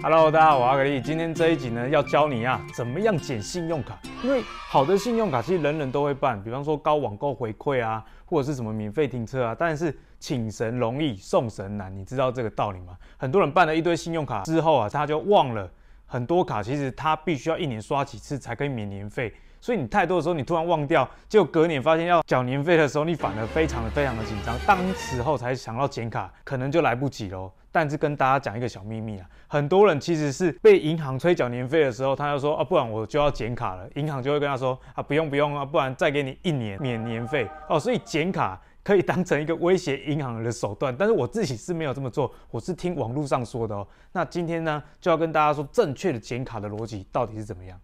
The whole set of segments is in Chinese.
Hello，大家好，我阿格力，今天这一集呢要教你啊，怎么样捡信用卡？因为好的信用卡其实人人都会办，比方说高网购回馈啊，或者是什么免费停车啊，但是请神容易送神难，你知道这个道理吗？很多人办了一堆信用卡之后啊，他就忘了很多卡，其实他必须要一年刷几次才可以免年费。所以你太多的时候，你突然忘掉，就隔年发现要缴年费的时候，你反而非常的非常的紧张，当时候才想到剪卡，可能就来不及喽。但是跟大家讲一个小秘密啊，很多人其实是被银行催缴年费的时候，他就说啊，不然我就要剪卡了。银行就会跟他说啊，不用不用啊，不然再给你一年免年费哦。所以剪卡可以当成一个威胁银行的手段，但是我自己是没有这么做，我是听网络上说的哦。那今天呢，就要跟大家说正确的剪卡的逻辑到底是怎么样。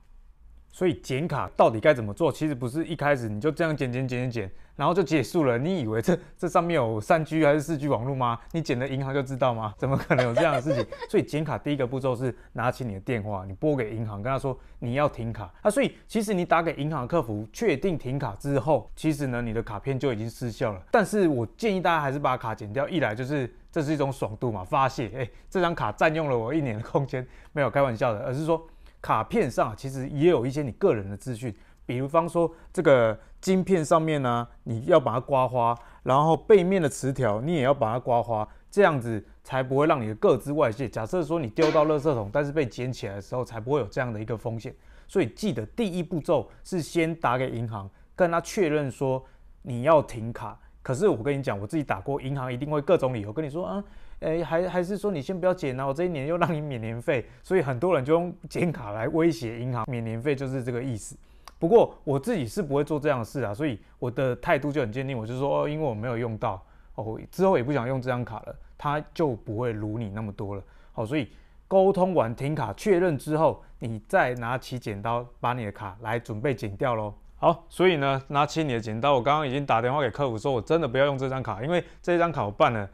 所以剪卡到底该怎么做？其实不是一开始你就这样剪剪剪剪剪，然后就结束了。你以为这 这上面有三 G 还是四 G 网络吗？你剪了银行就知道吗？怎么可能有这样的事情？所以剪卡第一个步骤是拿起你的电话，你拨给银行，跟他说你要停卡啊。所以其实你打给银行客服确定停卡之后，其实呢你的卡片就已经失效了。但是我建议大家还是把卡剪掉，一来就是这是一种爽度嘛，发泄。哎，这张卡占用了我一年的空间，没有开玩笑的，而是说。卡片上其实也有一些你个人的资讯，比如方说这个晶片上面呢，你要把它刮花，然后背面的磁条你也要把它刮花，这样子才不会让你的各自外泄。假设说你丢到垃圾桶，但是被捡起来的时候，才不会有这样的一个风险。所以记得第一步骤是先打给银行，跟他确认说你要停卡。可是我跟你讲，我自己打过，银行一定会各种理由跟你说啊，诶，还还是说你先不要剪啊，我这一年又让你免年费，所以很多人就用剪卡来威胁银行免年费，就是这个意思。不过我自己是不会做这样的事啊，所以我的态度就很坚定，我就说哦，因为我没有用到哦，之后也不想用这张卡了，他就不会如你那么多了。好，所以沟通完停卡确认之后，你再拿起剪刀把你的卡来准备剪掉喽。好，所以呢，拿起你的剪刀。我刚刚已经打电话给客服，说我真的不要用这张卡，因为这张卡我办了，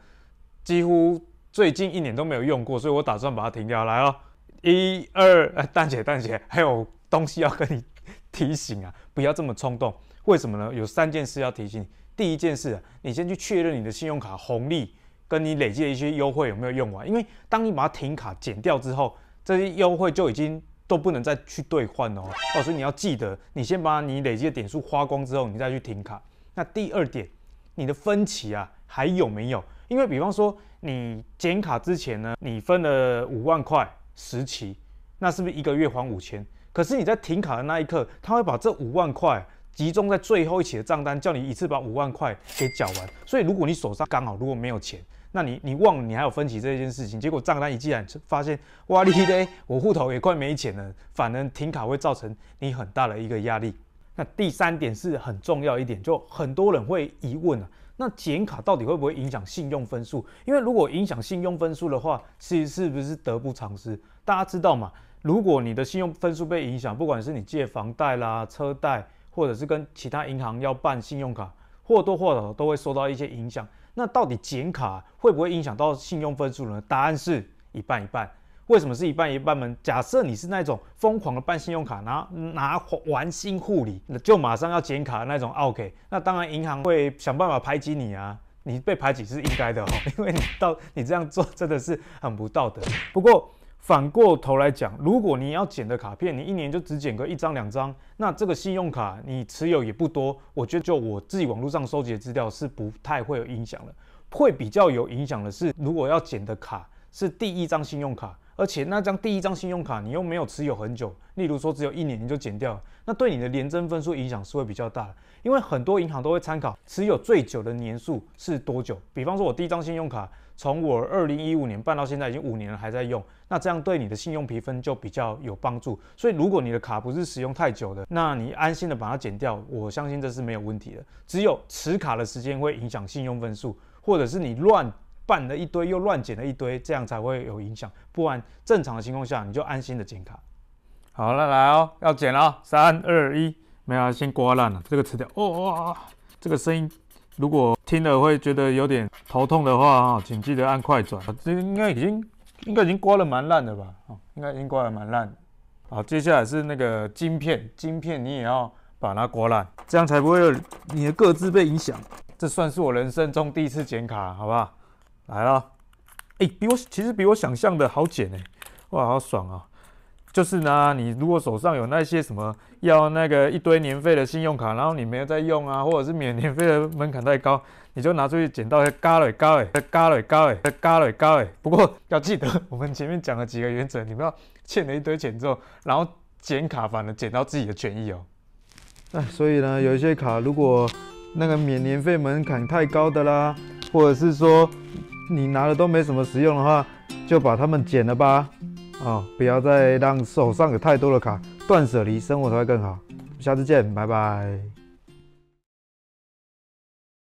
几乎最近一年都没有用过，所以我打算把它停掉。来哦，一二，蛋姐，蛋姐，还有东西要跟你提醒啊，不要这么冲动。为什么呢？有三件事要提醒你。第一件事啊，你先去确认你的信用卡红利跟你累积的一些优惠有没有用完，因为当你把它停卡剪掉之后，这些优惠就已经。都不能再去兑换哦，所以你要记得，你先把你累积的点数花光之后，你再去停卡。那第二点，你的分期啊还有没有？因为比方说你减卡之前呢，你分了五万块十期，那是不是一个月还五千？可是你在停卡的那一刻，他会把这五万块集中在最后一期的账单，叫你一次把五万块给缴完。所以如果你手上刚好如果没有钱，那你你忘了你还有分期这件事情，结果账单一寄来发现，哇咧，我户头也快没钱了，反正停卡会造成你很大的一个压力。那第三点是很重要一点，就很多人会疑问啊，那减卡到底会不会影响信用分数？因为如果影响信用分数的话，其实是不是得不偿失？大家知道嘛？如果你的信用分数被影响，不管是你借房贷啦、车贷，或者是跟其他银行要办信用卡，或多或少都会受到一些影响。那到底减卡会不会影响到信用分数呢？答案是一半一半。为什么是一半一半呢？假设你是那种疯狂的办信用卡，拿拿完新护理就马上要减卡的那种，OK？那当然银行会想办法排挤你啊。你被排挤是应该的，因为你到 你这样做真的是很不道德。不过。反过头来讲，如果你要减的卡片，你一年就只减个一张两张，那这个信用卡你持有也不多，我觉得就我自己网络上收集的资料是不太会有影响的。会比较有影响的是，如果要减的卡是第一张信用卡，而且那张第一张信用卡你又没有持有很久，例如说只有一年你就减掉，那对你的连征分数影响是会比较大。因为很多银行都会参考持有最久的年数是多久，比方说我第一张信用卡。从我二零一五年办到现在已经五年了，还在用，那这样对你的信用评分就比较有帮助。所以如果你的卡不是使用太久的，那你安心的把它剪掉，我相信这是没有问题的。只有持卡的时间会影响信用分数，或者是你乱办了一堆又乱剪了一堆，这样才会有影响。不然正常的情况下，你就安心的剪卡。好了，来哦，要剪了，三二一，没有，先刮烂了，这个吃掉，哇，这个声音。如果听了会觉得有点头痛的话啊，请记得按快转。这应该已经应该已经刮了蛮烂的吧？啊，应该已经刮了蛮烂。好，接下来是那个晶片，晶片你也要把它刮烂，这样才不会你的各自被影响。这算是我人生中第一次剪卡，好不好？来啦，哎，比我其实比我想象的好剪哎，哇，好爽啊！就是呢，你如果手上有那些什么要那个一堆年费的信用卡，然后你没有在用啊，或者是免年费的门槛太高，你就拿出去捡到，嘎嘞嘎嘞，嘎嘞嘎嘞，嘎嘞嘎嘞。不过要记得，我们前面讲了几个原则，你不要欠了一堆钱之后，然后捡卡反而捡到自己的权益哦。哎，所以呢，有一些卡如果那个免年费门槛太高的啦，或者是说你拿了都没什么实用的话，就把它们捡了吧。哦，不要再让手上有太多的卡，断舍离，生活才会更好。下次见，拜拜。